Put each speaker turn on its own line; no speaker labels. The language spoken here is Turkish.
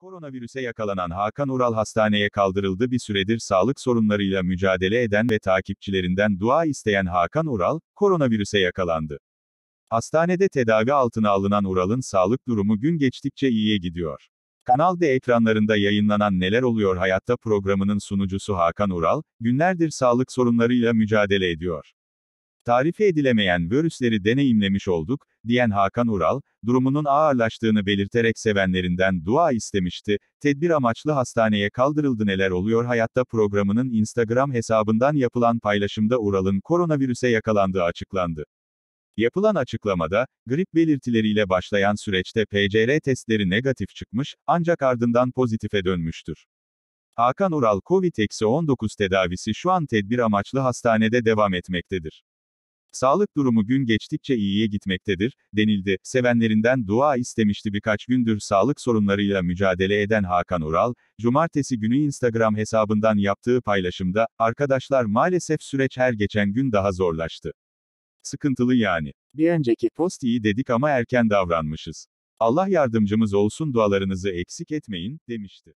Koronavirüse yakalanan Hakan Ural hastaneye kaldırıldı bir süredir sağlık sorunlarıyla mücadele eden ve takipçilerinden dua isteyen Hakan Ural, koronavirüse yakalandı. Hastanede tedavi altına alınan Ural'ın sağlık durumu gün geçtikçe iyiye gidiyor. Kanal D ekranlarında yayınlanan Neler Oluyor Hayatta programının sunucusu Hakan Ural, günlerdir sağlık sorunlarıyla mücadele ediyor. Tarife edilemeyen virüsleri deneyimlemiş olduk, diyen Hakan Ural, durumunun ağırlaştığını belirterek sevenlerinden dua istemişti. Tedbir amaçlı hastaneye kaldırıldı neler oluyor hayatta programının Instagram hesabından yapılan paylaşımda Ural'ın koronavirüse yakalandığı açıklandı. Yapılan açıklamada, grip belirtileriyle başlayan süreçte PCR testleri negatif çıkmış, ancak ardından pozitife dönmüştür. Hakan Ural COVID-19 tedavisi şu an tedbir amaçlı hastanede devam etmektedir. Sağlık durumu gün geçtikçe iyiye gitmektedir, denildi. Sevenlerinden dua istemişti birkaç gündür sağlık sorunlarıyla mücadele eden Hakan Ural, cumartesi günü Instagram hesabından yaptığı paylaşımda, arkadaşlar maalesef süreç her geçen gün daha zorlaştı. Sıkıntılı yani. Bir önceki post iyi dedik ama erken davranmışız. Allah yardımcımız olsun dualarınızı eksik etmeyin, demişti.